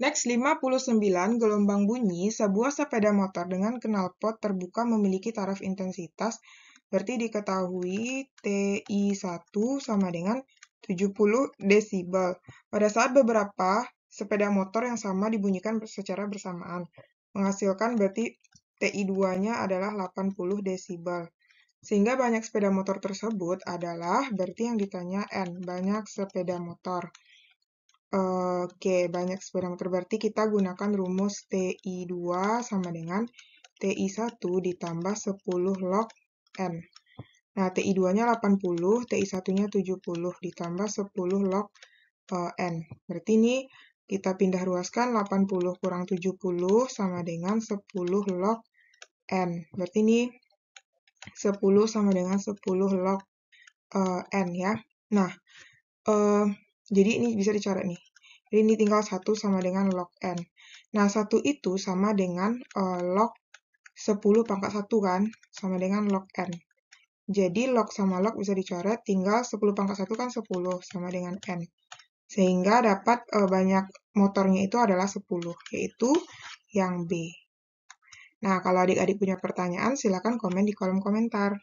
Next 59 gelombang bunyi sebuah sepeda motor dengan knalpot terbuka memiliki taraf intensitas berarti diketahui TI1 sama dengan 70 desibel. Pada saat beberapa sepeda motor yang sama dibunyikan secara bersamaan, menghasilkan berarti TI2-nya adalah 80 desibel. Sehingga banyak sepeda motor tersebut adalah berarti yang ditanya N, banyak sepeda motor. Oke, banyak speedometer. Berarti kita gunakan rumus TI2 sama dengan TI1 ditambah 10 log N. Nah, TI2-nya 80, TI1-nya 70, ditambah 10 log uh, N. Berarti ini kita pindah ruaskan 80 kurang 70 sama dengan 10 log N. Berarti ini 10 sama dengan 10 log uh, N ya. Nah, uh, jadi ini bisa dicoret nih lini tinggal satu sama dengan log N. Nah, satu itu sama dengan uh, log 10 pangkat 1 kan, sama dengan log N. Jadi log sama log bisa dicoret, tinggal 10 pangkat 1 kan 10, sama dengan N. Sehingga dapat uh, banyak motornya itu adalah 10, yaitu yang B. Nah, kalau adik-adik punya pertanyaan, silakan komen di kolom komentar.